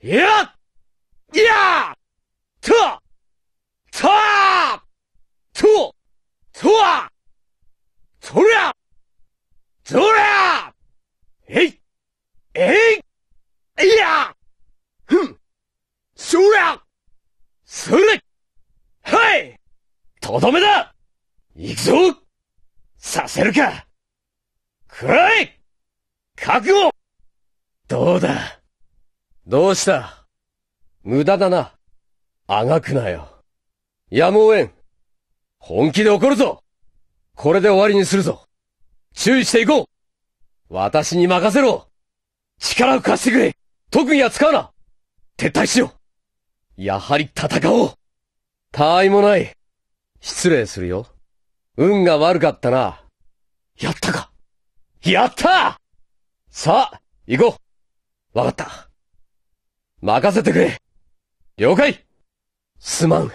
やっやととととわそりゃそりゃえいえいいやふんそりゃそれはいとどめだ行くぞさせるかくらい覚悟どうだどうした無駄だな。あがくなよ。やむを得ん。本気で怒るぞこれで終わりにするぞ注意していこう私に任せろ力を貸してくれ特技は使うな撤退しようやはり戦おう他愛もない。失礼するよ。運が悪かったな。やったかやったさあ、行こうわかった。任せてくれ了解すまん。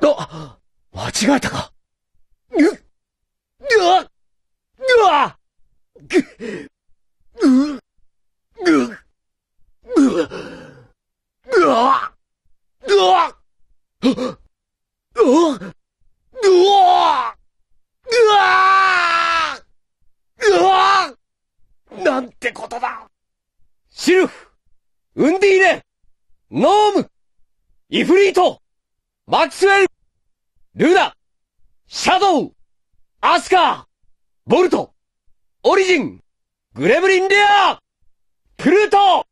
あ間違えたかうっうわうわぐっ、ぐううわぐ、ぐ、ぐ、わぐ、わぐ、ぐ、うわなんてことだシルフウンディーネノームイフリートマックスウェルルナシャドウアスカーボルトオリジングレムリンレアプルート